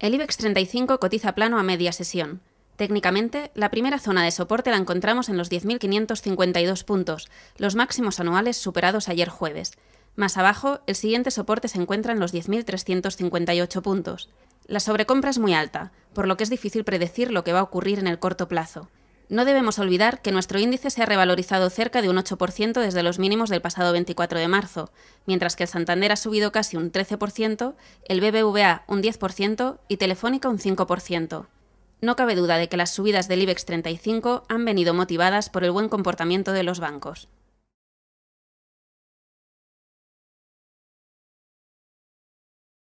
El IBEX 35 cotiza plano a media sesión. Técnicamente, la primera zona de soporte la encontramos en los 10.552 puntos, los máximos anuales superados ayer jueves. Más abajo, el siguiente soporte se encuentra en los 10.358 puntos. La sobrecompra es muy alta, por lo que es difícil predecir lo que va a ocurrir en el corto plazo. No debemos olvidar que nuestro índice se ha revalorizado cerca de un 8% desde los mínimos del pasado 24 de marzo, mientras que el Santander ha subido casi un 13%, el BBVA un 10% y Telefónica un 5%. No cabe duda de que las subidas del IBEX 35 han venido motivadas por el buen comportamiento de los bancos.